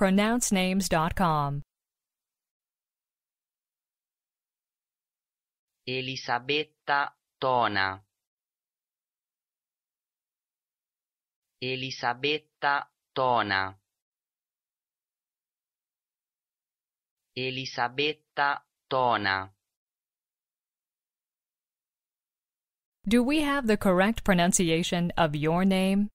pronouncenames.com. Elisabetta Tona. Elisabetta Tona. Elisabetta Tona. Do we have the correct pronunciation of your name?